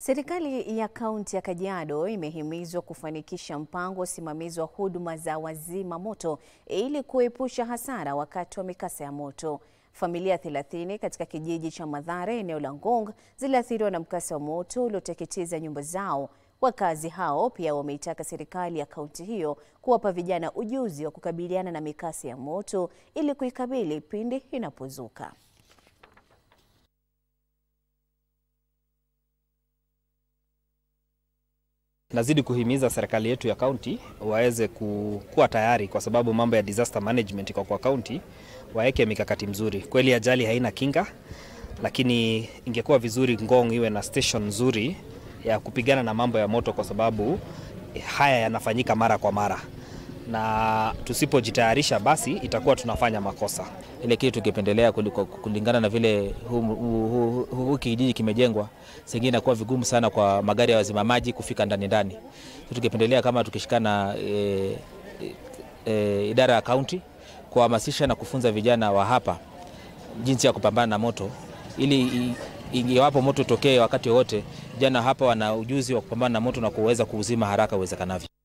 Serikali ya kaunti ya Kajiado imehimizwa kufanikisha mpango wa usimamizi wa huduma za wazima moto ili kuepusha hasara wakati wa mikasa ya moto. Familia 30 katika kijiji cha Mathare eneo la Ngong ziliathiriwa na mkasa wa moto ulioteketeza nyumba zao. Wakazi hao pia wameitaka serikali ya kaunti hiyo kuwapa vijana ujuzi wa kukabiliana na mikasa ya moto ili kuikabili pindi inapozuka. Nazidi kuhimiza serikali yetu ya kaunti waweze kuwa tayari, kwa sababu mambo ya disaster management kwa kwa kaunti waweke mikakati mzuri. Kweli ajali haina kinga, lakini ingekuwa vizuri Ngong iwe na station nzuri ya kupigana na mambo ya moto, kwa sababu haya yanafanyika mara kwa mara na tusipojitayarisha basi itakuwa tunafanya makosa. Ile kitu tukipendelea kulingana na vile huu kijiji kimejengwa, sengine inakuwa vigumu sana kwa magari ya wazimamaji kufika ndani ndani. Tukipendelea kama tukishikana e, e, e, idara ya kaunti kuhamasisha na kufunza vijana wa hapa jinsi ya kupambana na moto ili iwapo moto tokee wakati wote, vijana hapa wana ujuzi wa kupambana na moto na kuweza kuuzima haraka uwezekanavyo.